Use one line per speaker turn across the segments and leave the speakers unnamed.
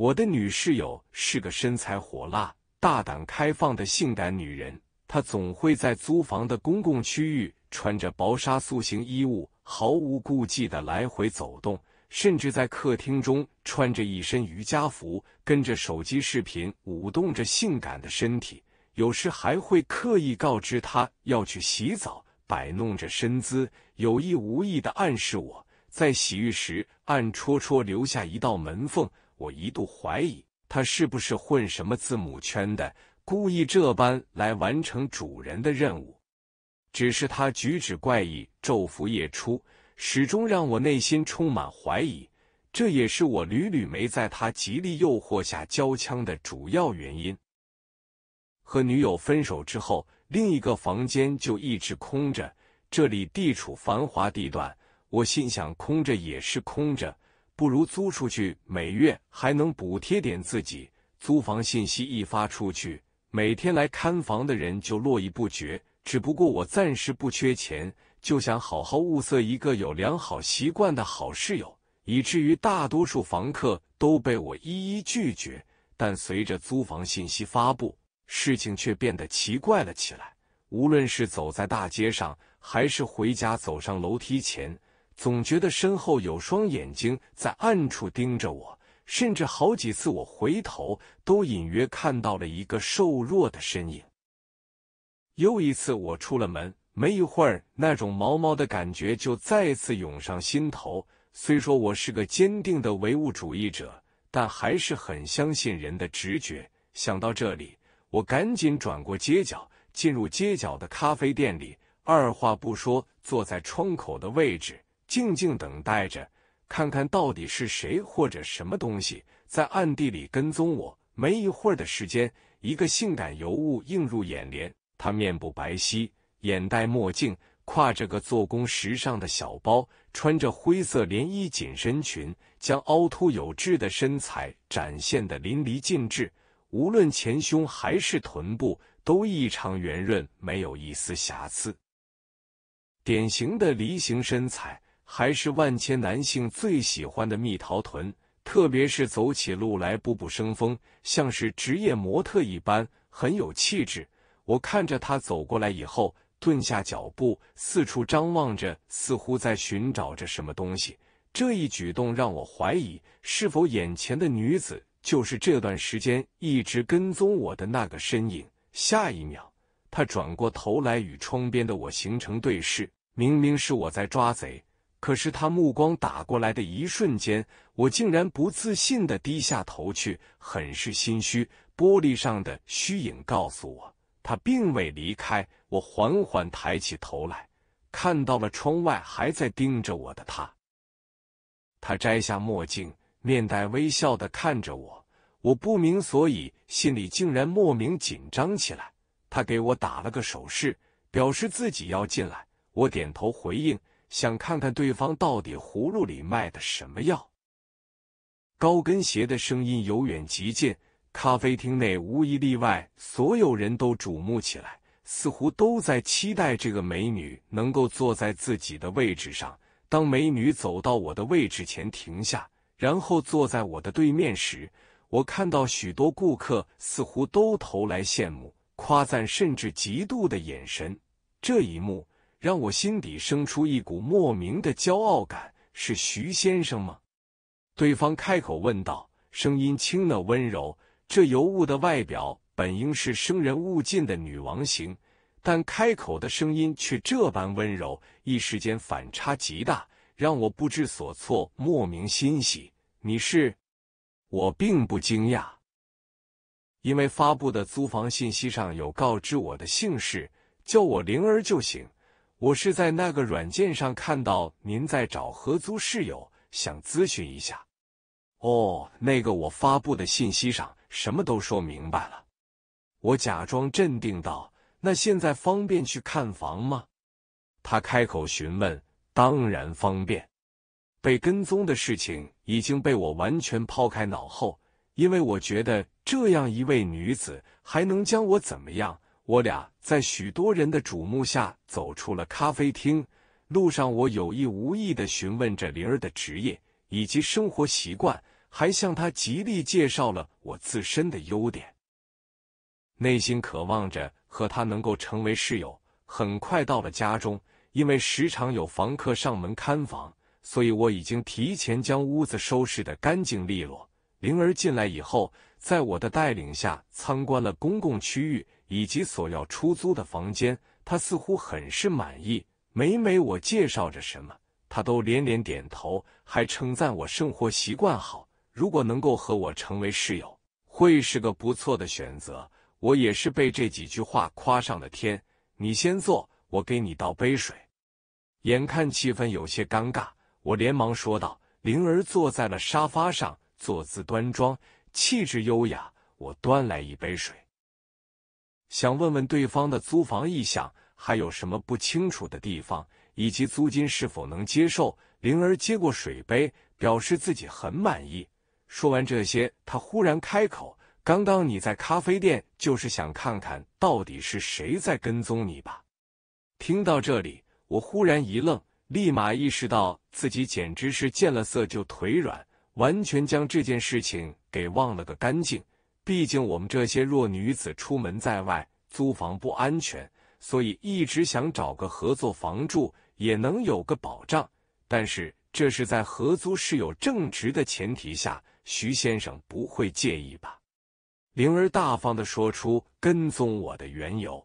我的女室友是个身材火辣、大胆开放的性感女人，她总会在租房的公共区域穿着薄纱塑形衣物，毫无顾忌的来回走动，甚至在客厅中穿着一身瑜伽服，跟着手机视频舞动着性感的身体。有时还会刻意告知她要去洗澡，摆弄着身姿，有意无意的暗示我在洗浴时暗戳戳留下一道门缝。我一度怀疑他是不是混什么字母圈的，故意这般来完成主人的任务。只是他举止怪异，昼伏夜出，始终让我内心充满怀疑。这也是我屡屡没在他极力诱惑下交枪的主要原因。和女友分手之后，另一个房间就一直空着。这里地处繁华地段，我心想空着也是空着。不如租出去，每月还能补贴点自己。租房信息一发出去，每天来看房的人就络绎不绝。只不过我暂时不缺钱，就想好好物色一个有良好习惯的好室友，以至于大多数房客都被我一一拒绝。但随着租房信息发布，事情却变得奇怪了起来。无论是走在大街上，还是回家走上楼梯前。总觉得身后有双眼睛在暗处盯着我，甚至好几次我回头都隐约看到了一个瘦弱的身影。又一次，我出了门，没一会儿，那种毛毛的感觉就再次涌上心头。虽说我是个坚定的唯物主义者，但还是很相信人的直觉。想到这里，我赶紧转过街角，进入街角的咖啡店里，二话不说，坐在窗口的位置。静静等待着，看看到底是谁或者什么东西在暗地里跟踪我。没一会儿的时间，一个性感尤物映入眼帘。她面部白皙，眼戴墨镜，挎着个做工时尚的小包，穿着灰色连衣紧身裙，将凹凸有致的身材展现的淋漓尽致。无论前胸还是臀部，都异常圆润，没有一丝瑕疵，典型的梨形身材。还是万千男性最喜欢的蜜桃臀，特别是走起路来步步生风，像是职业模特一般，很有气质。我看着他走过来以后，顿下脚步，四处张望着，似乎在寻找着什么东西。这一举动让我怀疑，是否眼前的女子就是这段时间一直跟踪我的那个身影。下一秒，他转过头来，与窗边的我形成对视。明明是我在抓贼。可是他目光打过来的一瞬间，我竟然不自信的低下头去，很是心虚。玻璃上的虚影告诉我，他并未离开。我缓缓抬起头来，看到了窗外还在盯着我的他。他摘下墨镜，面带微笑的看着我。我不明所以，心里竟然莫名紧张起来。他给我打了个手势，表示自己要进来。我点头回应。想看看对方到底葫芦里卖的什么药。高跟鞋的声音由远及近，咖啡厅内无一例外，所有人都瞩目起来，似乎都在期待这个美女能够坐在自己的位置上。当美女走到我的位置前停下，然后坐在我的对面时，我看到许多顾客似乎都投来羡慕、夸赞甚至嫉妒的眼神。这一幕。让我心底生出一股莫名的骄傲感。是徐先生吗？对方开口问道，声音轻的温柔。这尤物的外表本应是生人勿近的女王型，但开口的声音却这般温柔，一时间反差极大，让我不知所措，莫名欣喜。你是？我并不惊讶，因为发布的租房信息上有告知我的姓氏，叫我灵儿就行。我是在那个软件上看到您在找合租室友，想咨询一下。哦，那个我发布的信息上什么都说明白了。我假装镇定道：“那现在方便去看房吗？”他开口询问：“当然方便。”被跟踪的事情已经被我完全抛开脑后，因为我觉得这样一位女子还能将我怎么样？我俩在许多人的瞩目下走出了咖啡厅。路上，我有意无意的询问着灵儿的职业以及生活习惯，还向她极力介绍了我自身的优点，内心渴望着和她能够成为室友。很快到了家中，因为时常有房客上门看房，所以我已经提前将屋子收拾的干净利落。灵儿进来以后，在我的带领下参观了公共区域。以及所要出租的房间，他似乎很是满意。每每我介绍着什么，他都连连点头，还称赞我生活习惯好。如果能够和我成为室友，会是个不错的选择。我也是被这几句话夸上了天。你先坐，我给你倒杯水。眼看气氛有些尴尬，我连忙说道：“灵儿坐在了沙发上，坐姿端庄，气质优雅。”我端来一杯水。想问问对方的租房意向，还有什么不清楚的地方，以及租金是否能接受。灵儿接过水杯，表示自己很满意。说完这些，他忽然开口：“刚刚你在咖啡店，就是想看看到底是谁在跟踪你吧？”听到这里，我忽然一愣，立马意识到自己简直是见了色就腿软，完全将这件事情给忘了个干净。毕竟我们这些弱女子出门在外租房不安全，所以一直想找个合作房住，也能有个保障。但是这是在合租室友正直的前提下，徐先生不会介意吧？灵儿大方的说出跟踪我的缘由。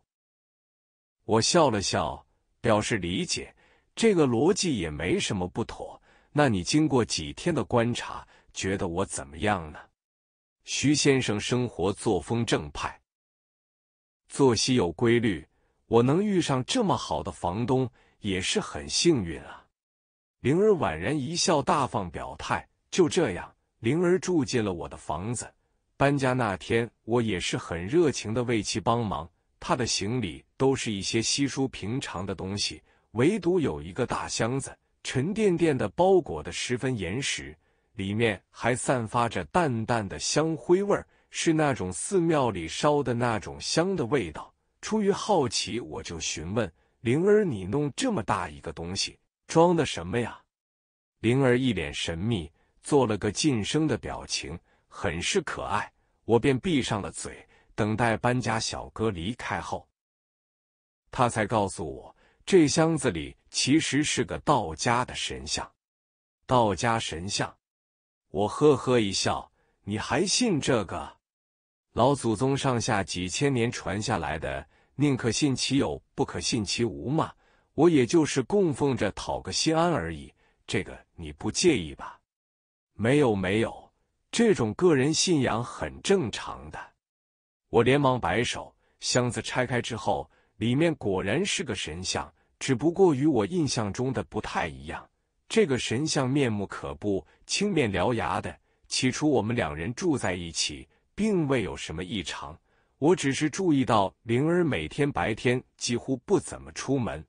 我笑了笑，表示理解，这个逻辑也没什么不妥。那你经过几天的观察，觉得我怎么样呢？徐先生生活作风正派，作息有规律。我能遇上这么好的房东，也是很幸运啊。灵儿宛然一笑，大方表态。就这样，灵儿住进了我的房子。搬家那天，我也是很热情的为其帮忙。他的行李都是一些稀疏平常的东西，唯独有一个大箱子，沉甸甸的，包裹的十分严实。里面还散发着淡淡的香灰味儿，是那种寺庙里烧的那种香的味道。出于好奇，我就询问灵儿：“你弄这么大一个东西，装的什么呀？”灵儿一脸神秘，做了个噤声的表情，很是可爱。我便闭上了嘴，等待搬家小哥离开后，他才告诉我，这箱子里其实是个道家的神像。道家神像。我呵呵一笑，你还信这个？老祖宗上下几千年传下来的，宁可信其有，不可信其无嘛。我也就是供奉着，讨个心安而已。这个你不介意吧？没有没有，这种个人信仰很正常的。我连忙摆手。箱子拆开之后，里面果然是个神像，只不过与我印象中的不太一样。这个神像面目可怖，青面獠牙的。起初我们两人住在一起，并未有什么异常。我只是注意到灵儿每天白天几乎不怎么出门，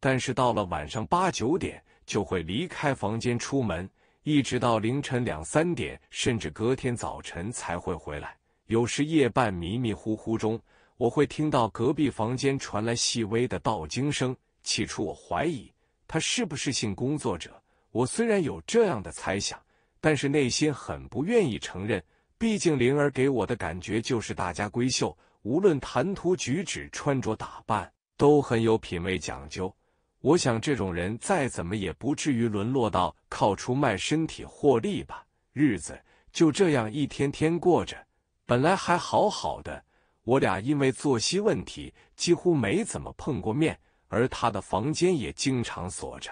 但是到了晚上八九点就会离开房间出门，一直到凌晨两三点，甚至隔天早晨才会回来。有时夜半迷迷糊糊中，我会听到隔壁房间传来细微的倒经声。起初我怀疑。他是不是性工作者？我虽然有这样的猜想，但是内心很不愿意承认。毕竟灵儿给我的感觉就是大家闺秀，无论谈吐举止、穿着打扮都很有品味讲究。我想这种人再怎么也不至于沦落到靠出卖身体获利吧。日子就这样一天天过着，本来还好好的，我俩因为作息问题几乎没怎么碰过面。而他的房间也经常锁着，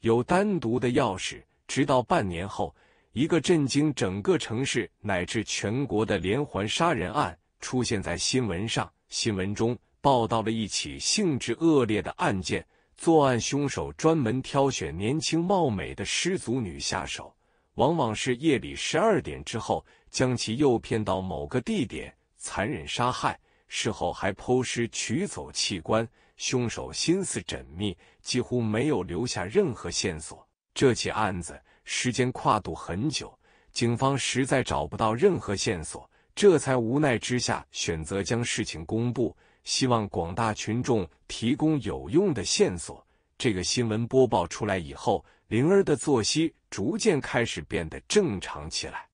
有单独的钥匙。直到半年后，一个震惊整个城市乃至全国的连环杀人案出现在新闻上。新闻中报道了一起性质恶劣的案件，作案凶手专门挑选年轻貌美的失足女下手，往往是夜里十二点之后，将其诱骗到某个地点，残忍杀害，事后还剖尸取走器官。凶手心思缜密，几乎没有留下任何线索。这起案子时间跨度很久，警方实在找不到任何线索，这才无奈之下选择将事情公布，希望广大群众提供有用的线索。这个新闻播报出来以后，灵儿的作息逐渐开始变得正常起来，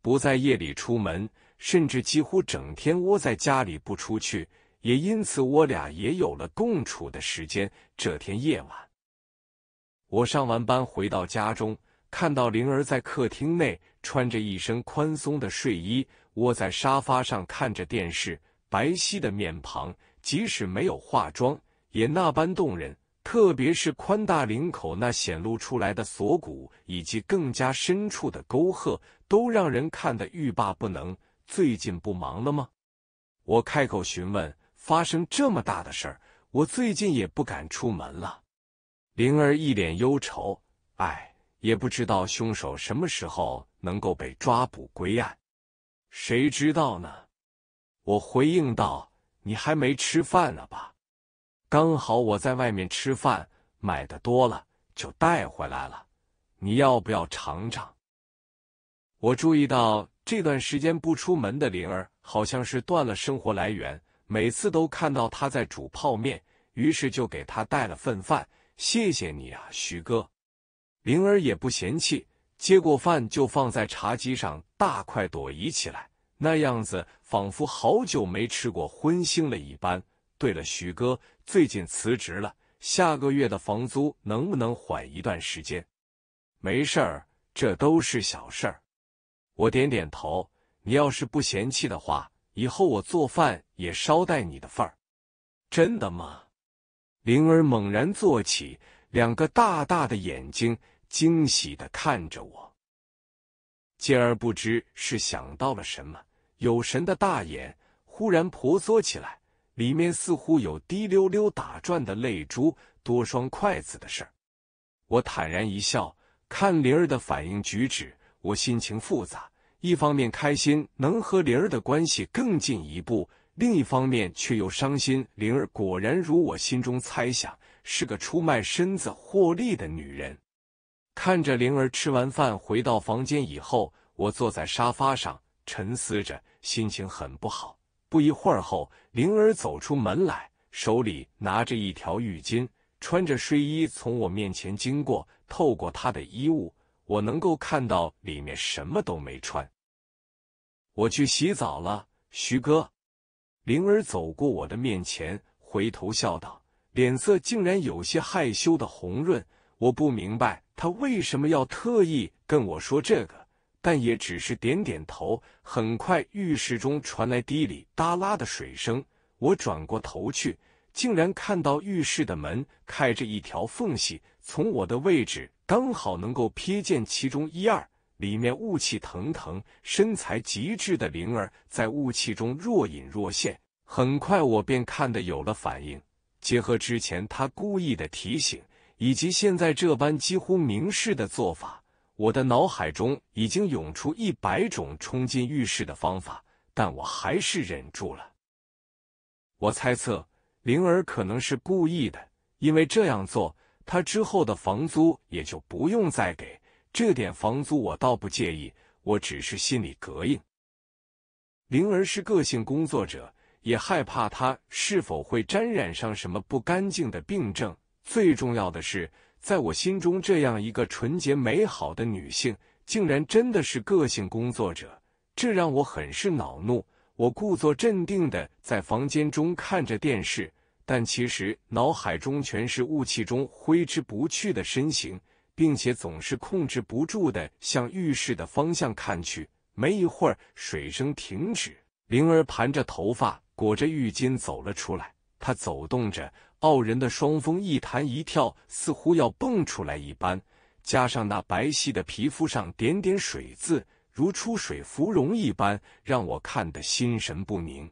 不在夜里出门，甚至几乎整天窝在家里不出去。也因此，我俩也有了共处的时间。这天夜晚，我上完班回到家中，看到灵儿在客厅内穿着一身宽松的睡衣，窝在沙发上看着电视。白皙的面庞，即使没有化妆，也那般动人。特别是宽大领口那显露出来的锁骨，以及更加深处的沟壑，都让人看得欲罢不能。最近不忙了吗？我开口询问。发生这么大的事儿，我最近也不敢出门了。灵儿一脸忧愁，哎，也不知道凶手什么时候能够被抓捕归案，谁知道呢？我回应道：“你还没吃饭呢吧？刚好我在外面吃饭，买的多了就带回来了。你要不要尝尝？”我注意到这段时间不出门的灵儿，好像是断了生活来源。每次都看到他在煮泡面，于是就给他带了份饭。谢谢你啊，徐哥。灵儿也不嫌弃，接过饭就放在茶几上，大快朵颐起来，那样子仿佛好久没吃过荤腥了一般。对了，徐哥最近辞职了，下个月的房租能不能缓一段时间？没事儿，这都是小事儿。我点点头。你要是不嫌弃的话。以后我做饭也捎带你的份儿，真的吗？灵儿猛然坐起，两个大大的眼睛惊喜的看着我。继而不知是想到了什么，有神的大眼忽然婆娑起来，里面似乎有滴溜溜打转的泪珠。多双筷子的事儿，我坦然一笑。看灵儿的反应举止，我心情复杂。一方面开心能和灵儿的关系更进一步，另一方面却又伤心。灵儿果然如我心中猜想，是个出卖身子获利的女人。看着灵儿吃完饭回到房间以后，我坐在沙发上沉思着，心情很不好。不一会儿后，灵儿走出门来，手里拿着一条浴巾，穿着睡衣从我面前经过，透过她的衣物。我能够看到里面什么都没穿。我去洗澡了，徐哥。灵儿走过我的面前，回头笑道，脸色竟然有些害羞的红润。我不明白他为什么要特意跟我说这个，但也只是点点头。很快，浴室中传来滴里哒拉的水声。我转过头去，竟然看到浴室的门开着一条缝隙，从我的位置。刚好能够瞥见其中一二，里面雾气腾腾，身材极致的灵儿在雾气中若隐若现。很快，我便看得有了反应，结合之前他故意的提醒，以及现在这般几乎明示的做法，我的脑海中已经涌出一百种冲进浴室的方法，但我还是忍住了。我猜测灵儿可能是故意的，因为这样做。他之后的房租也就不用再给，这点房租我倒不介意，我只是心里膈应。灵儿是个性工作者，也害怕她是否会沾染上什么不干净的病症。最重要的是，在我心中这样一个纯洁美好的女性，竟然真的是个性工作者，这让我很是恼怒。我故作镇定的在房间中看着电视。但其实脑海中全是雾气中挥之不去的身形，并且总是控制不住的向浴室的方向看去。没一会儿，水声停止，灵儿盘着头发，裹着浴巾走了出来。她走动着，傲人的双峰一弹一跳，似乎要蹦出来一般，加上那白皙的皮肤上点点水渍，如出水芙蓉一般，让我看得心神不宁。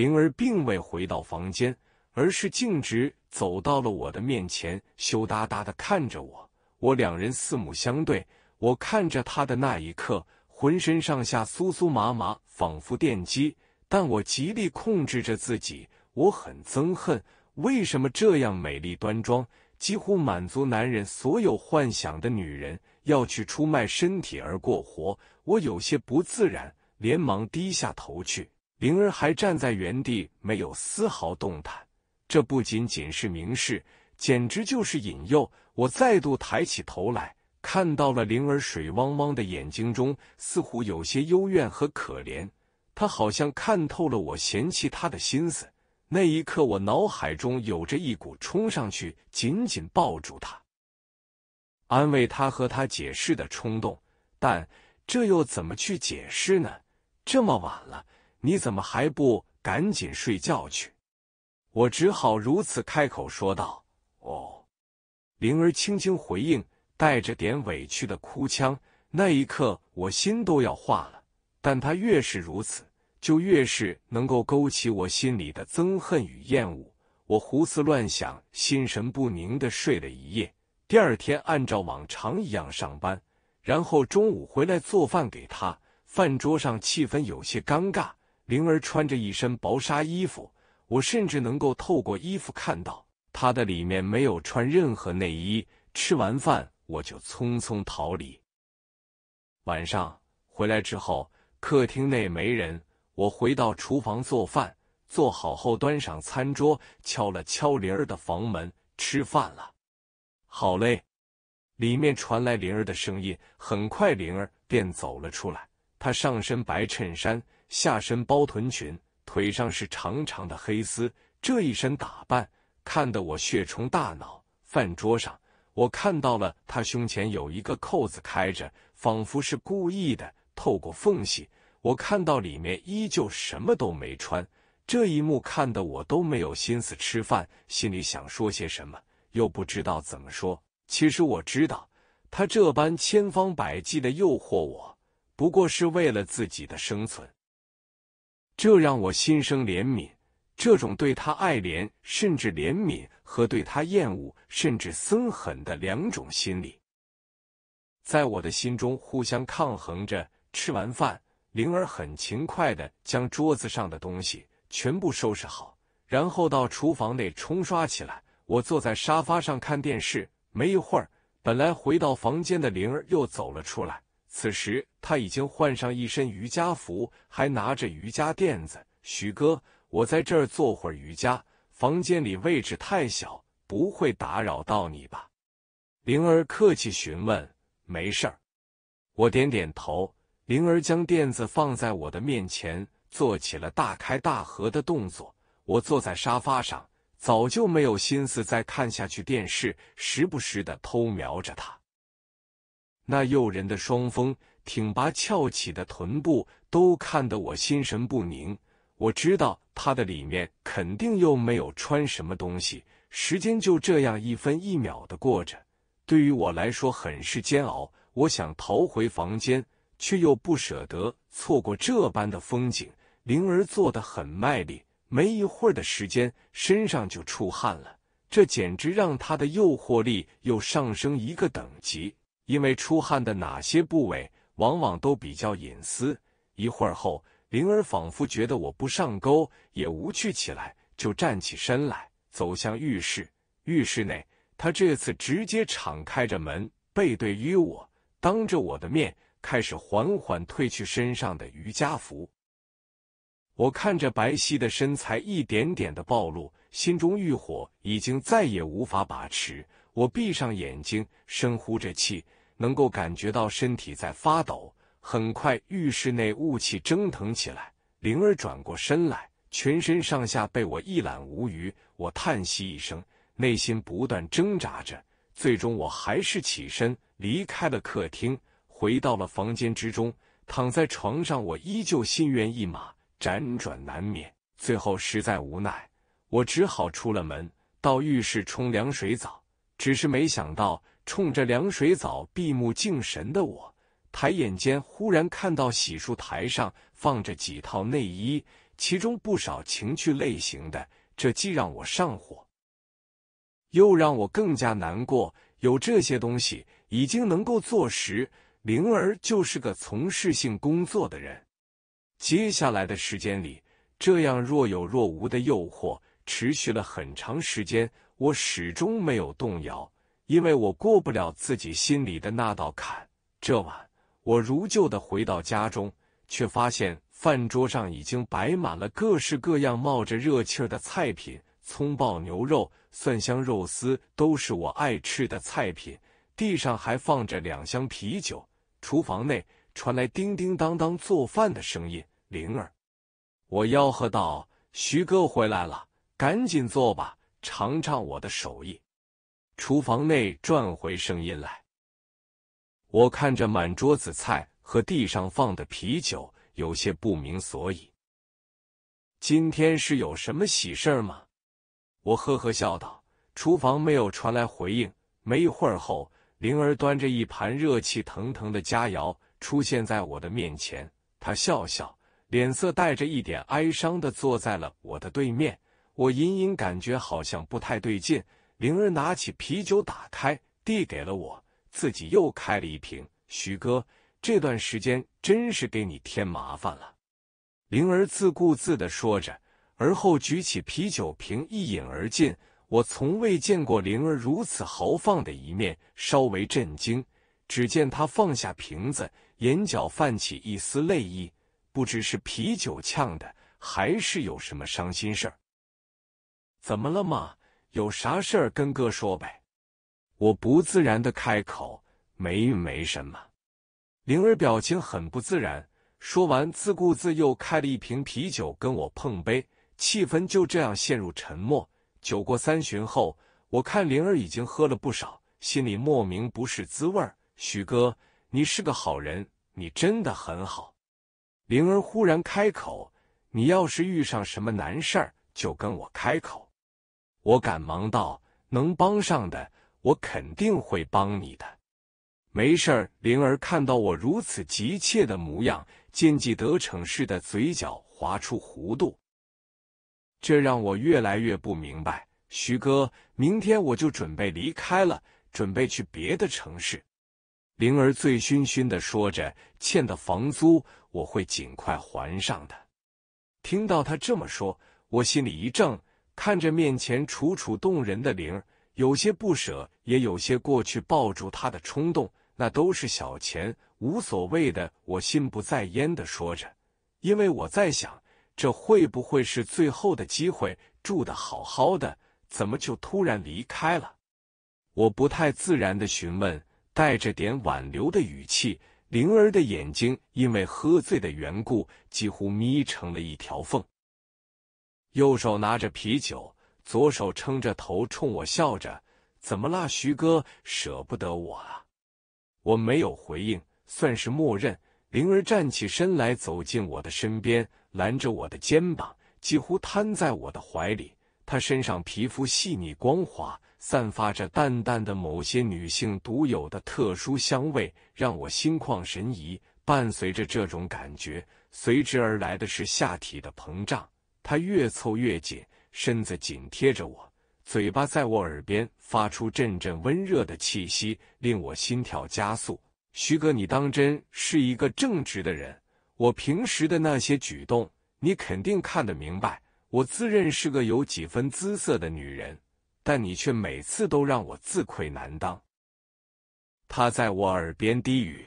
灵儿并未回到房间，而是径直走到了我的面前，羞答答的看着我。我两人四目相对，我看着她的那一刻，浑身上下酥酥麻麻，仿佛电击。但我极力控制着自己，我很憎恨为什么这样美丽端庄、几乎满足男人所有幻想的女人要去出卖身体而过活。我有些不自然，连忙低下头去。灵儿还站在原地，没有丝毫动弹。这不仅仅是明示，简直就是引诱。我再度抬起头来，看到了灵儿水汪汪的眼睛中似乎有些幽怨和可怜。她好像看透了我嫌弃她的心思。那一刻，我脑海中有着一股冲上去紧紧抱住她、安慰她和她解释的冲动。但这又怎么去解释呢？这么晚了。你怎么还不赶紧睡觉去？我只好如此开口说道。哦，灵儿轻轻回应，带着点委屈的哭腔。那一刻，我心都要化了。但她越是如此，就越是能够勾起我心里的憎恨与厌恶。我胡思乱想，心神不宁的睡了一夜。第二天，按照往常一样上班，然后中午回来做饭给他。饭桌上气氛有些尴尬。灵儿穿着一身薄纱衣服，我甚至能够透过衣服看到她的里面没有穿任何内衣。吃完饭，我就匆匆逃离。晚上回来之后，客厅内没人，我回到厨房做饭。做好后，端上餐桌，敲了敲灵儿的房门：“吃饭了。”“好嘞。”里面传来灵儿的声音。很快，灵儿便走了出来。她上身白衬衫。下身包臀裙，腿上是长长的黑丝，这一身打扮看得我血冲大脑。饭桌上，我看到了他胸前有一个扣子开着，仿佛是故意的。透过缝隙，我看到里面依旧什么都没穿。这一幕看得我都没有心思吃饭，心里想说些什么，又不知道怎么说。其实我知道，他这般千方百计的诱惑我，不过是为了自己的生存。这让我心生怜悯，这种对他爱怜甚至怜悯和对他厌恶甚至憎恨的两种心理，在我的心中互相抗衡着。吃完饭，灵儿很勤快的将桌子上的东西全部收拾好，然后到厨房内冲刷起来。我坐在沙发上看电视，没一会儿，本来回到房间的灵儿又走了出来。此时他已经换上一身瑜伽服，还拿着瑜伽垫子。徐哥，我在这儿做会儿瑜伽，房间里位置太小，不会打扰到你吧？灵儿客气询问。没事儿，我点点头。灵儿将垫子放在我的面前，做起了大开大合的动作。我坐在沙发上，早就没有心思再看下去电视，时不时的偷瞄着他。那诱人的双峰、挺拔翘起的臀部，都看得我心神不宁。我知道他的里面肯定又没有穿什么东西。时间就这样一分一秒的过着，对于我来说很是煎熬。我想逃回房间，却又不舍得错过这般的风景。灵儿做的很卖力，没一会儿的时间，身上就出汗了。这简直让他的诱惑力又上升一个等级。因为出汗的哪些部位往往都比较隐私。一会儿后，灵儿仿佛觉得我不上钩也无趣起来，就站起身来走向浴室。浴室内，她这次直接敞开着门，背对于我，当着我的面开始缓缓褪去身上的瑜伽服。我看着白皙的身材一点点的暴露，心中欲火已经再也无法把持。我闭上眼睛，深呼着气。能够感觉到身体在发抖，很快，浴室内雾气蒸腾起来。灵儿转过身来，全身上下被我一览无余。我叹息一声，内心不断挣扎着，最终我还是起身离开了客厅，回到了房间之中，躺在床上，我依旧心猿意马，辗转难眠。最后实在无奈，我只好出了门，到浴室冲凉水澡。只是没想到。冲着凉水澡、闭目静神的我，抬眼间忽然看到洗漱台上放着几套内衣，其中不少情趣类型的。这既让我上火，又让我更加难过。有这些东西，已经能够坐实灵儿就是个从事性工作的人。接下来的时间里，这样若有若无的诱惑持续了很长时间，我始终没有动摇。因为我过不了自己心里的那道坎，这晚我如旧的回到家中，却发现饭桌上已经摆满了各式各样冒着热气儿的菜品，葱爆牛肉、蒜香肉丝都是我爱吃的菜品，地上还放着两箱啤酒。厨房内传来叮叮当当做饭的声音，灵儿，我吆喝道：“徐哥回来了，赶紧做吧，尝尝我的手艺。”厨房内转回声音来，我看着满桌子菜和地上放的啤酒，有些不明所以。今天是有什么喜事儿吗？我呵呵笑道。厨房没有传来回应。没一会儿后，灵儿端着一盘热气腾腾的佳肴出现在我的面前，她笑笑，脸色带着一点哀伤的坐在了我的对面。我隐隐感觉好像不太对劲。灵儿拿起啤酒，打开，递给了我，自己又开了一瓶。徐哥，这段时间真是给你添麻烦了。灵儿自顾自的说着，而后举起啤酒瓶一饮而尽。我从未见过灵儿如此豪放的一面，稍微震惊。只见他放下瓶子，眼角泛起一丝泪意，不知是啤酒呛的，还是有什么伤心事儿。怎么了嘛？有啥事儿跟哥说呗，我不自然的开口，没没什么。灵儿表情很不自然，说完自顾自又开了一瓶啤酒跟我碰杯，气氛就这样陷入沉默。酒过三巡后，我看灵儿已经喝了不少，心里莫名不是滋味。徐哥，你是个好人，你真的很好。灵儿忽然开口：“你要是遇上什么难事儿，就跟我开口。”我赶忙道：“能帮上的，我肯定会帮你的。”没事儿。灵儿看到我如此急切的模样，见计得逞似的嘴角划出弧度。这让我越来越不明白。徐哥，明天我就准备离开了，准备去别的城市。灵儿醉醺醺的说着：“欠的房租，我会尽快还上的。”听到他这么说，我心里一怔。看着面前楚楚动人的灵儿，有些不舍，也有些过去抱住她的冲动，那都是小钱，无所谓的。我心不在焉的说着，因为我在想，这会不会是最后的机会？住的好好的，怎么就突然离开了？我不太自然的询问，带着点挽留的语气。灵儿的眼睛因为喝醉的缘故，几乎眯成了一条缝。右手拿着啤酒，左手撑着头，冲我笑着：“怎么啦，徐哥，舍不得我啊？”我没有回应，算是默认。灵儿站起身来，走进我的身边，拦着我的肩膀，几乎瘫在我的怀里。她身上皮肤细腻光滑，散发着淡淡的某些女性独有的特殊香味，让我心旷神怡。伴随着这种感觉，随之而来的是下体的膨胀。他越凑越紧，身子紧贴着我，嘴巴在我耳边发出阵阵温热的气息，令我心跳加速。徐哥，你当真是一个正直的人。我平时的那些举动，你肯定看得明白。我自认是个有几分姿色的女人，但你却每次都让我自愧难当。他在我耳边低语，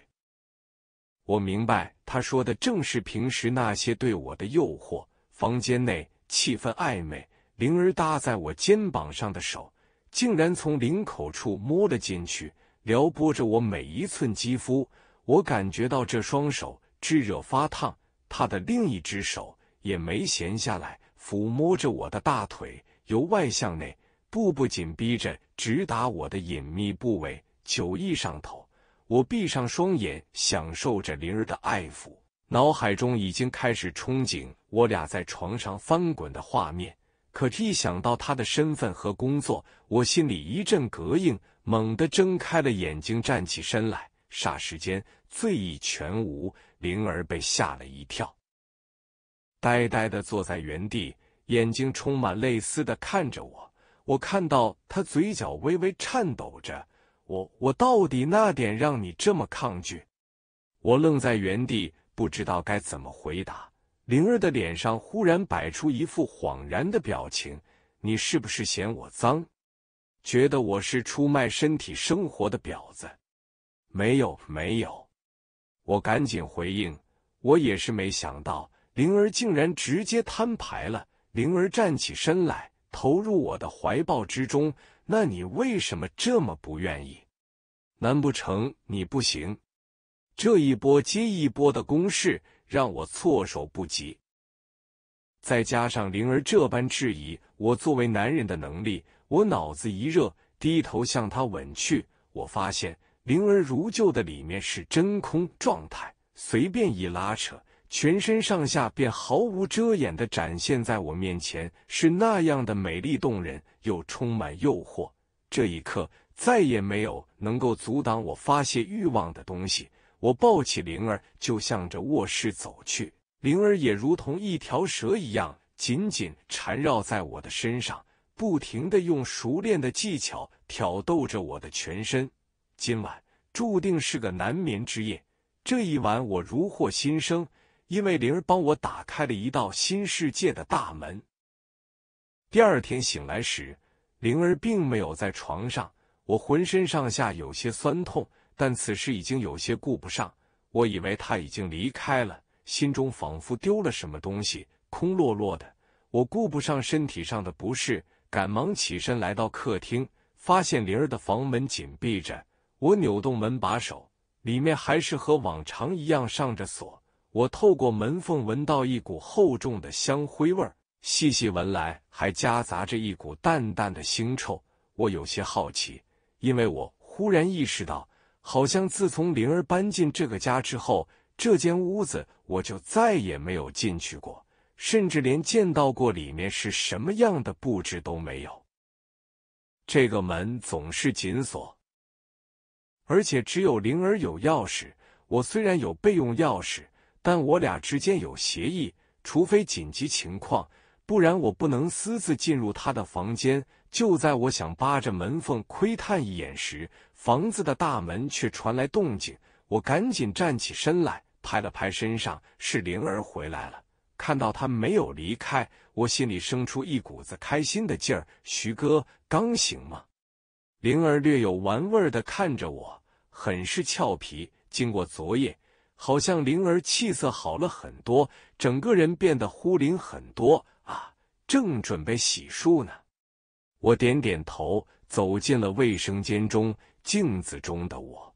我明白他说的正是平时那些对我的诱惑。房间内气氛暧昧，灵儿搭在我肩膀上的手竟然从领口处摸了进去，撩拨着我每一寸肌肤。我感觉到这双手炙热发烫，他的另一只手也没闲下来，抚摸着我的大腿，由外向内，步步紧逼着，直达我的隐秘部位。酒意上头，我闭上双眼，享受着灵儿的爱抚，脑海中已经开始憧憬。我俩在床上翻滚的画面，可一想到他的身份和工作，我心里一阵膈应，猛地睁开了眼睛，站起身来，霎时间醉意全无。灵儿被吓了一跳，呆呆的坐在原地，眼睛充满泪丝的看着我。我看到他嘴角微微颤抖着，我……我到底那点让你这么抗拒？我愣在原地，不知道该怎么回答。灵儿的脸上忽然摆出一副恍然的表情：“你是不是嫌我脏？觉得我是出卖身体生活的婊子？”没有没有，我赶紧回应：“我也是没想到，灵儿竟然直接摊牌了。”灵儿站起身来，投入我的怀抱之中。“那你为什么这么不愿意？难不成你不行？”这一波接一波的攻势。让我措手不及，再加上灵儿这般质疑我作为男人的能力，我脑子一热，低头向他吻去。我发现灵儿如旧的里面是真空状态，随便一拉扯，全身上下便毫无遮掩的展现在我面前，是那样的美丽动人，又充满诱惑。这一刻，再也没有能够阻挡我发泄欲望的东西。我抱起灵儿，就向着卧室走去。灵儿也如同一条蛇一样，紧紧缠绕在我的身上，不停的用熟练的技巧挑逗着我的全身。今晚注定是个难眠之夜。这一晚，我如获新生，因为灵儿帮我打开了一道新世界的大门。第二天醒来时，灵儿并没有在床上，我浑身上下有些酸痛。但此时已经有些顾不上，我以为他已经离开了，心中仿佛丢了什么东西，空落落的。我顾不上身体上的不适，赶忙起身来到客厅，发现灵儿的房门紧闭着。我扭动门把手，里面还是和往常一样上着锁。我透过门缝闻到一股厚重的香灰味儿，细细闻来还夹杂着一股淡淡的腥臭。我有些好奇，因为我忽然意识到。好像自从灵儿搬进这个家之后，这间屋子我就再也没有进去过，甚至连见到过里面是什么样的布置都没有。这个门总是紧锁，而且只有灵儿有钥匙。我虽然有备用钥匙，但我俩之间有协议，除非紧急情况，不然我不能私自进入她的房间。就在我想扒着门缝窥探一眼时，房子的大门却传来动静，我赶紧站起身来，拍了拍身上。是灵儿回来了，看到她没有离开，我心里生出一股子开心的劲儿。徐哥刚醒吗？灵儿略有玩味的看着我，很是俏皮。经过昨夜，好像灵儿气色好了很多，整个人变得忽灵很多啊！正准备洗漱呢，我点点头，走进了卫生间中。镜子中的我，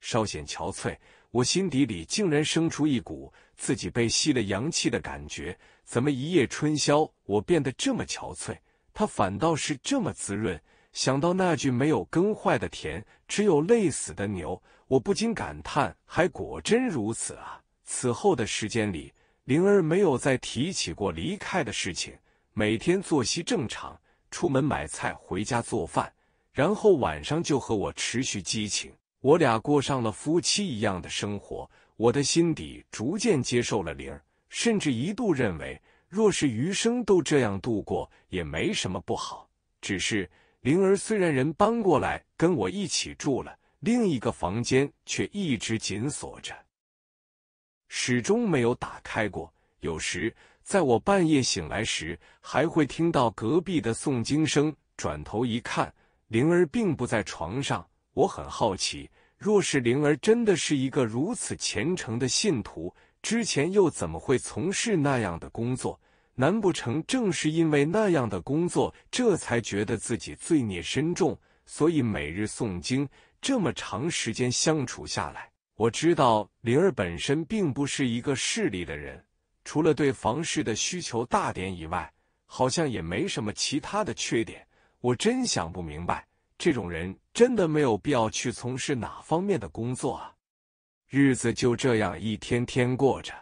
稍显憔悴。我心底里竟然生出一股自己被吸了阳气的感觉。怎么一夜春宵，我变得这么憔悴，他反倒是这么滋润？想到那句“没有耕坏的田，只有累死的牛”，我不禁感叹：还果真如此啊！此后的时间里，灵儿没有再提起过离开的事情，每天作息正常，出门买菜，回家做饭。然后晚上就和我持续激情，我俩过上了夫妻一样的生活。我的心底逐渐接受了灵儿，甚至一度认为，若是余生都这样度过也没什么不好。只是灵儿虽然人搬过来跟我一起住了，另一个房间却一直紧锁着，始终没有打开过。有时在我半夜醒来时，还会听到隔壁的诵经声，转头一看。灵儿并不在床上，我很好奇。若是灵儿真的是一个如此虔诚的信徒，之前又怎么会从事那样的工作？难不成正是因为那样的工作，这才觉得自己罪孽深重，所以每日诵经？这么长时间相处下来，我知道灵儿本身并不是一个势利的人，除了对房事的需求大点以外，好像也没什么其他的缺点。我真想不明白，这种人真的没有必要去从事哪方面的工作啊！日子就这样一天天过着，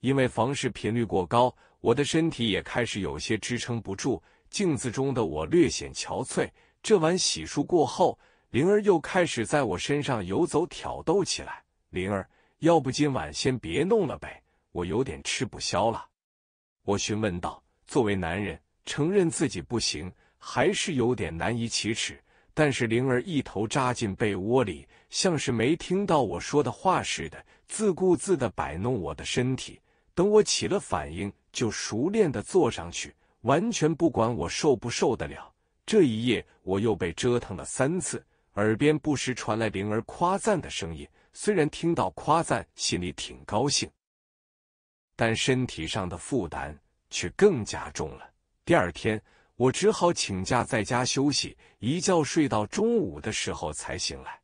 因为房事频率过高，我的身体也开始有些支撑不住。镜子中的我略显憔悴。这晚洗漱过后，灵儿又开始在我身上游走挑逗起来。灵儿，要不今晚先别弄了呗，我有点吃不消了。我询问道：“作为男人。”承认自己不行，还是有点难以启齿。但是灵儿一头扎进被窝里，像是没听到我说的话似的，自顾自的摆弄我的身体。等我起了反应，就熟练的坐上去，完全不管我受不受得了。这一夜，我又被折腾了三次，耳边不时传来灵儿夸赞的声音。虽然听到夸赞心里挺高兴，但身体上的负担却更加重了。第二天，我只好请假在家休息，一觉睡到中午的时候才醒来。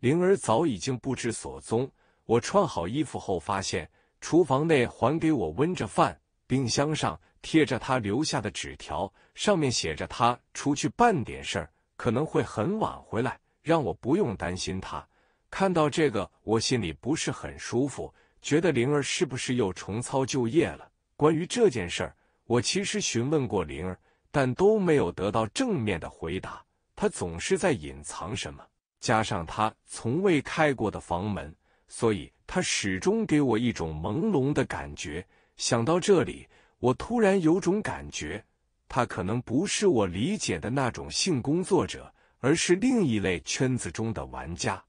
灵儿早已经不知所踪。我穿好衣服后，发现厨房内还给我温着饭，冰箱上贴着他留下的纸条，上面写着：“他出去办点事儿，可能会很晚回来，让我不用担心他。”看到这个，我心里不是很舒服，觉得灵儿是不是又重操旧业了？关于这件事儿。我其实询问过灵儿，但都没有得到正面的回答。他总是在隐藏什么，加上他从未开过的房门，所以他始终给我一种朦胧的感觉。想到这里，我突然有种感觉，他可能不是我理解的那种性工作者，而是另一类圈子中的玩家。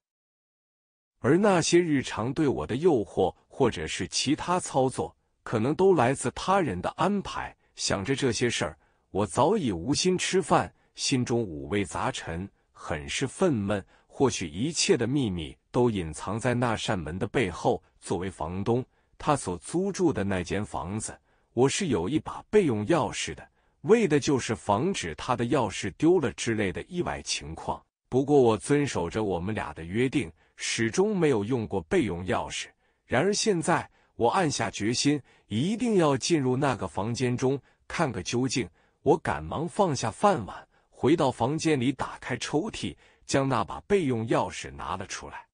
而那些日常对我的诱惑，或者是其他操作。可能都来自他人的安排。想着这些事儿，我早已无心吃饭，心中五味杂陈，很是愤懑。或许一切的秘密都隐藏在那扇门的背后。作为房东，他所租住的那间房子，我是有一把备用钥匙的，为的就是防止他的钥匙丢了之类的意外情况。不过我遵守着我们俩的约定，始终没有用过备用钥匙。然而现在。我暗下决心，一定要进入那个房间中看个究竟。我赶忙放下饭碗，回到房间里，打开抽屉，将那把备用钥匙拿了出来。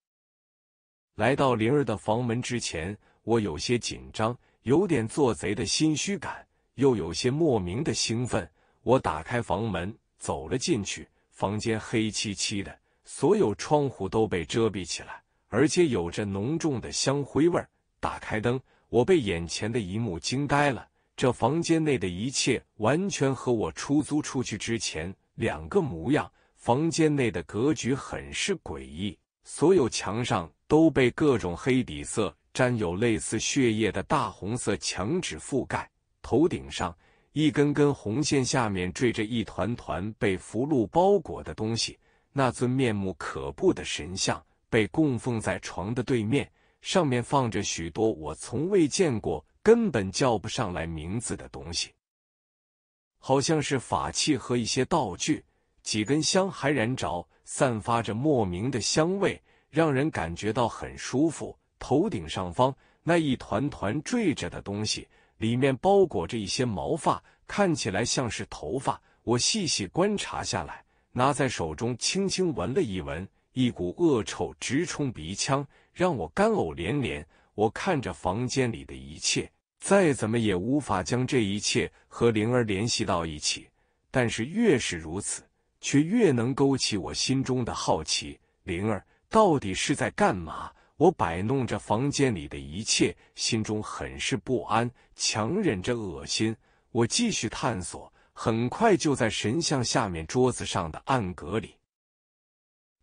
来到灵儿的房门之前，我有些紧张，有点做贼的心虚感，又有些莫名的兴奋。我打开房门，走了进去。房间黑漆漆的，所有窗户都被遮蔽起来，而且有着浓重的香灰味儿。打开灯，我被眼前的一幕惊呆了。这房间内的一切完全和我出租出去之前两个模样。房间内的格局很是诡异，所有墙上都被各种黑底色、沾有类似血液的大红色墙纸覆盖。头顶上一根根红线下面缀着一团团被符箓包裹的东西。那尊面目可怖的神像被供奉在床的对面。上面放着许多我从未见过、根本叫不上来名字的东西，好像是法器和一些道具。几根香还燃着，散发着莫名的香味，让人感觉到很舒服。头顶上方那一团团坠着的东西，里面包裹着一些毛发，看起来像是头发。我细细观察下来，拿在手中轻轻闻了一闻，一股恶臭直冲鼻腔。让我干呕连连。我看着房间里的一切，再怎么也无法将这一切和灵儿联系到一起。但是越是如此，却越能勾起我心中的好奇。灵儿到底是在干嘛？我摆弄着房间里的一切，心中很是不安，强忍着恶心。我继续探索，很快就在神像下面桌子上的暗格里。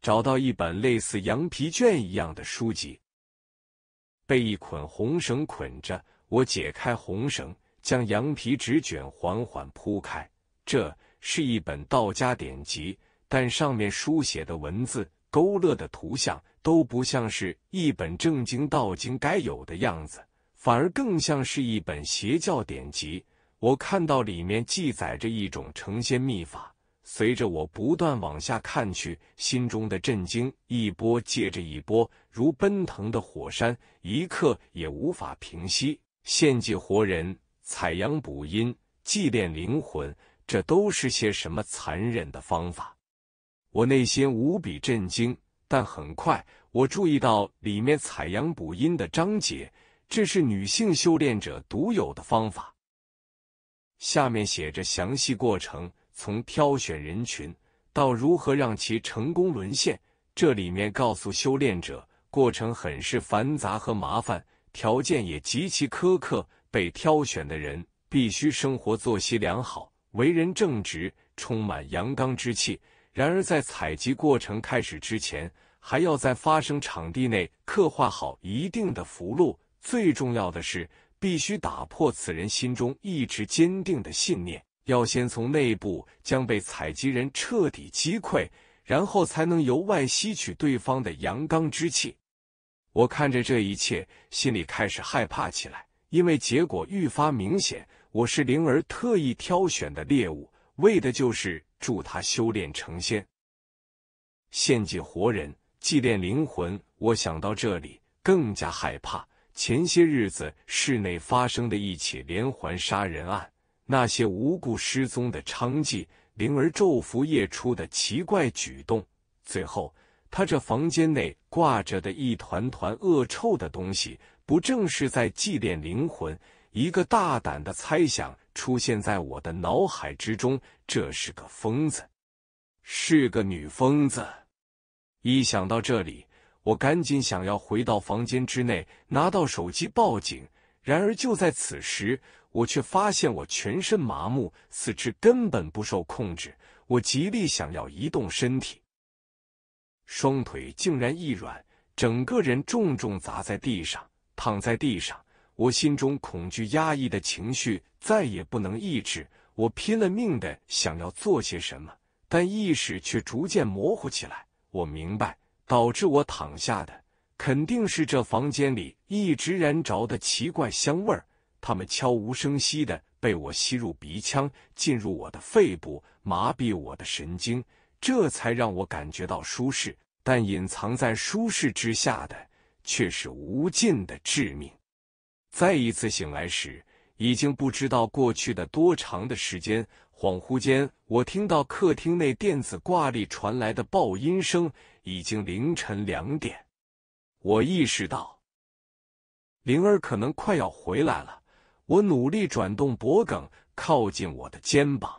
找到一本类似羊皮卷一样的书籍，被一捆红绳捆着。我解开红绳，将羊皮纸卷缓缓铺开。这是一本道家典籍，但上面书写的文字、勾勒的图像都不像是一本正经道经该有的样子，反而更像是一本邪教典籍。我看到里面记载着一种成仙秘法。随着我不断往下看去，心中的震惊一波接着一波，如奔腾的火山，一刻也无法平息。献祭活人、采阳补阴、祭炼灵魂，这都是些什么残忍的方法？我内心无比震惊。但很快，我注意到里面采阳补阴的章节，这是女性修炼者独有的方法。下面写着详细过程。从挑选人群到如何让其成功沦陷，这里面告诉修炼者，过程很是繁杂和麻烦，条件也极其苛刻。被挑选的人必须生活作息良好，为人正直，充满阳刚之气。然而，在采集过程开始之前，还要在发生场地内刻画好一定的符箓。最重要的是，必须打破此人心中一直坚定的信念。要先从内部将被采集人彻底击溃，然后才能由外吸取对方的阳刚之气。我看着这一切，心里开始害怕起来，因为结果愈发明显。我是灵儿特意挑选的猎物，为的就是助他修炼成仙，献祭活人，祭奠灵魂。我想到这里，更加害怕。前些日子，市内发生的一起连环杀人案。那些无故失踪的娼妓，灵儿昼伏夜出的奇怪举动，最后他这房间内挂着的一团团恶臭的东西，不正是在祭奠灵魂？一个大胆的猜想出现在我的脑海之中：这是个疯子，是个女疯子。一想到这里，我赶紧想要回到房间之内拿到手机报警，然而就在此时。我却发现我全身麻木，四肢根本不受控制。我极力想要移动身体，双腿竟然一软，整个人重重砸在地上，躺在地上。我心中恐惧压抑的情绪再也不能抑制，我拼了命的想要做些什么，但意识却逐渐模糊起来。我明白，导致我躺下的肯定是这房间里一直燃着的奇怪香味儿。他们悄无声息的被我吸入鼻腔，进入我的肺部，麻痹我的神经，这才让我感觉到舒适。但隐藏在舒适之下的却是无尽的致命。再一次醒来时，已经不知道过去的多长的时间。恍惚间，我听到客厅内电子挂历传来的爆音声，已经凌晨两点。我意识到，灵儿可能快要回来了。我努力转动脖颈，靠近我的肩膀，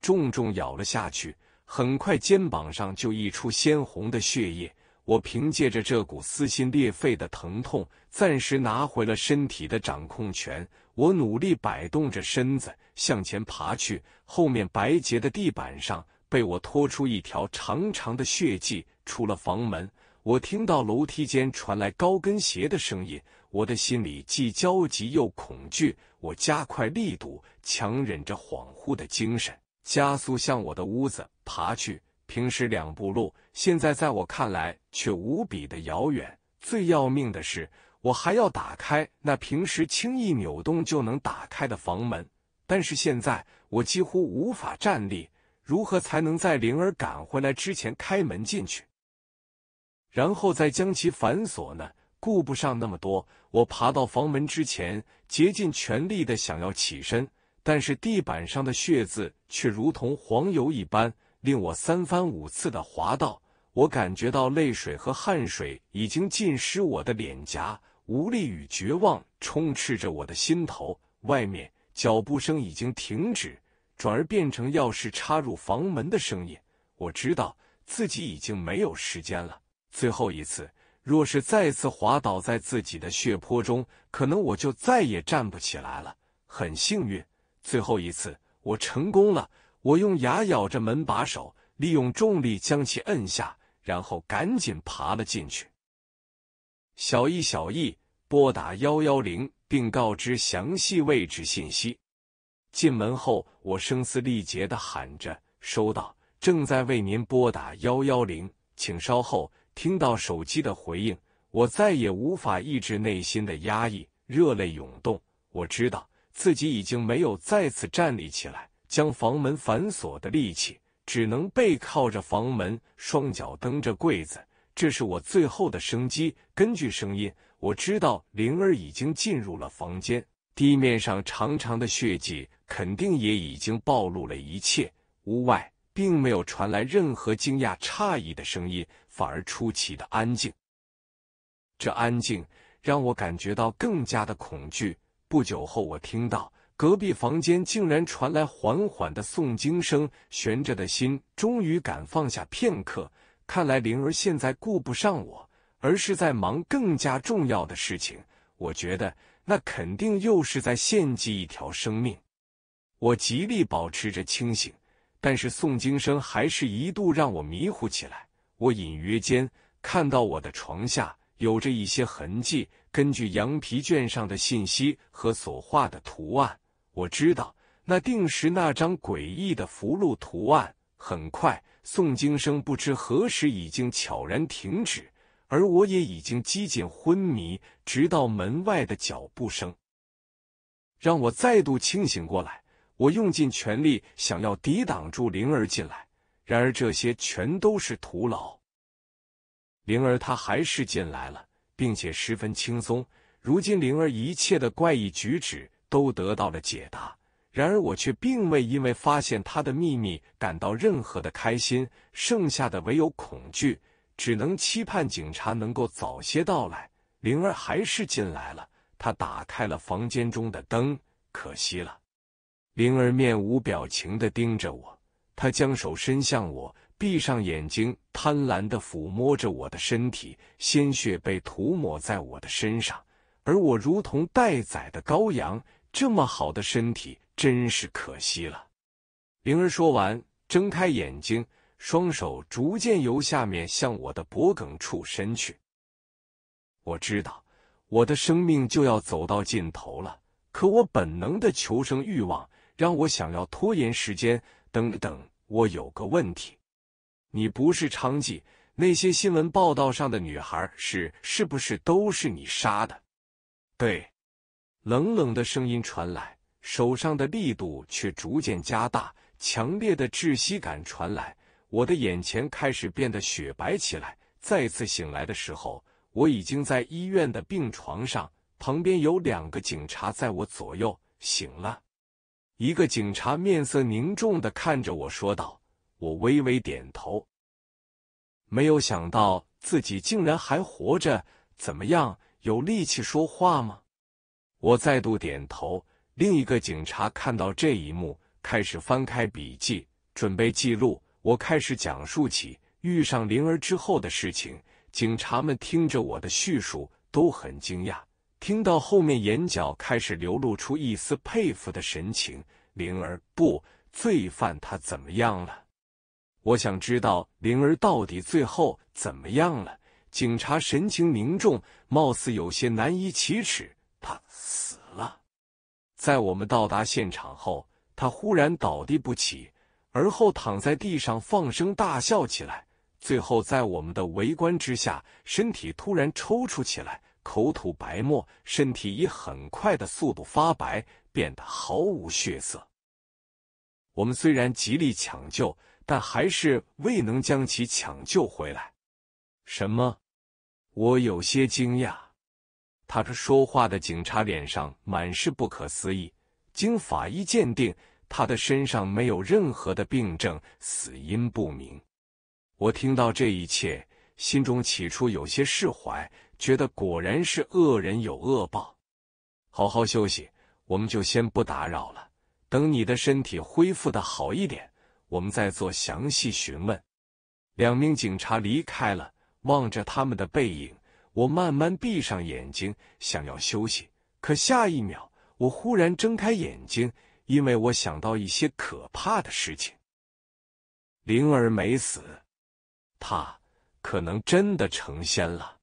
重重咬了下去。很快，肩膀上就溢出鲜红的血液。我凭借着这股撕心裂肺的疼痛，暂时拿回了身体的掌控权。我努力摆动着身子向前爬去，后面白洁的地板上被我拖出一条长长的血迹。出了房门，我听到楼梯间传来高跟鞋的声音。我的心里既焦急又恐惧，我加快力度，强忍着恍惚的精神，加速向我的屋子爬去。平时两步路，现在在我看来却无比的遥远。最要命的是，我还要打开那平时轻易扭动就能打开的房门，但是现在我几乎无法站立。如何才能在灵儿赶回来之前开门进去，然后再将其反锁呢？顾不上那么多，我爬到房门之前，竭尽全力的想要起身，但是地板上的血渍却如同黄油一般，令我三番五次的滑倒。我感觉到泪水和汗水已经浸湿我的脸颊，无力与绝望充斥着我的心头。外面脚步声已经停止，转而变成钥匙插入房门的声音。我知道自己已经没有时间了，最后一次。若是再次滑倒在自己的血泊中，可能我就再也站不起来了。很幸运，最后一次我成功了。我用牙咬着门把手，利用重力将其摁下，然后赶紧爬了进去。小易，小易，拨打幺幺零，并告知详细位置信息。进门后，我声嘶力竭的喊着：“收到，正在为您拨打幺幺零，请稍后。”听到手机的回应，我再也无法抑制内心的压抑，热泪涌动。我知道自己已经没有再次站立起来将房门反锁的力气，只能背靠着房门，双脚蹬着柜子，这是我最后的生机。根据声音，我知道灵儿已经进入了房间，地面上长长的血迹肯定也已经暴露了一切。屋外并没有传来任何惊讶、诧异的声音。反而出奇的安静，这安静让我感觉到更加的恐惧。不久后，我听到隔壁房间竟然传来缓缓的诵经声，悬着的心终于敢放下片刻。看来灵儿现在顾不上我，而是在忙更加重要的事情。我觉得那肯定又是在献祭一条生命。我极力保持着清醒，但是诵经声还是一度让我迷糊起来。我隐约间看到我的床下有着一些痕迹，根据羊皮卷上的信息和所画的图案，我知道那定是那张诡异的符箓图案。很快，诵经声不知何时已经悄然停止，而我也已经几近昏迷。直到门外的脚步声，让我再度清醒过来。我用尽全力想要抵挡住灵儿进来。然而这些全都是徒劳。灵儿她还是进来了，并且十分轻松。如今灵儿一切的怪异举止都得到了解答。然而我却并未因为发现她的秘密感到任何的开心，剩下的唯有恐惧，只能期盼警察能够早些到来。灵儿还是进来了，她打开了房间中的灯。可惜了，灵儿面无表情的盯着我。他将手伸向我，闭上眼睛，贪婪的抚摸着我的身体，鲜血被涂抹在我的身上，而我如同待宰的羔羊，这么好的身体真是可惜了。灵儿说完，睁开眼睛，双手逐渐由下面向我的脖梗处伸去。我知道我的生命就要走到尽头了，可我本能的求生欲望让我想要拖延时间。等等，我有个问题，你不是娼妓，那些新闻报道上的女孩是是不是都是你杀的？对，冷冷的声音传来，手上的力度却逐渐加大，强烈的窒息感传来，我的眼前开始变得雪白起来。再次醒来的时候，我已经在医院的病床上，旁边有两个警察在我左右。醒了。一个警察面色凝重的看着我说道，我微微点头。没有想到自己竟然还活着，怎么样，有力气说话吗？我再度点头。另一个警察看到这一幕，开始翻开笔记，准备记录。我开始讲述起遇上灵儿之后的事情。警察们听着我的叙述，都很惊讶，听到后面，眼角开始流露出一丝佩服的神情。灵儿不，罪犯他怎么样了？我想知道灵儿到底最后怎么样了。警察神情凝重，貌似有些难以启齿。他死了。在我们到达现场后，他忽然倒地不起，而后躺在地上放声大笑起来，最后在我们的围观之下，身体突然抽搐起来，口吐白沫，身体以很快的速度发白。变得毫无血色。我们虽然极力抢救，但还是未能将其抢救回来。什么？我有些惊讶。他这说话的警察脸上满是不可思议。经法医鉴定，他的身上没有任何的病症，死因不明。我听到这一切，心中起初有些释怀，觉得果然是恶人有恶报。好好休息。我们就先不打扰了，等你的身体恢复的好一点，我们再做详细询问。两名警察离开了，望着他们的背影，我慢慢闭上眼睛，想要休息。可下一秒，我忽然睁开眼睛，因为我想到一些可怕的事情。灵儿没死，她可能真的成仙了。